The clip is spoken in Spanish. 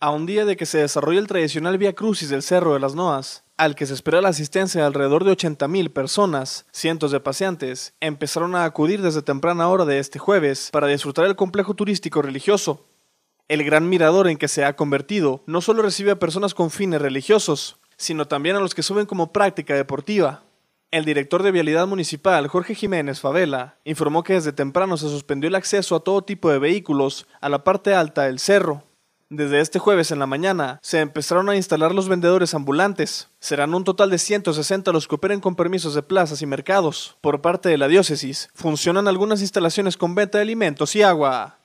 A un día de que se desarrolla el tradicional Via Crucis del Cerro de las Noas, al que se espera la asistencia de alrededor de 80.000 personas, cientos de paseantes empezaron a acudir desde temprana hora de este jueves para disfrutar el complejo turístico religioso. El gran mirador en que se ha convertido no solo recibe a personas con fines religiosos, sino también a los que suben como práctica deportiva. El director de Vialidad Municipal, Jorge Jiménez Favela, informó que desde temprano se suspendió el acceso a todo tipo de vehículos a la parte alta del cerro, desde este jueves en la mañana se empezaron a instalar los vendedores ambulantes. Serán un total de 160 los que operen con permisos de plazas y mercados. Por parte de la diócesis, funcionan algunas instalaciones con venta de alimentos y agua.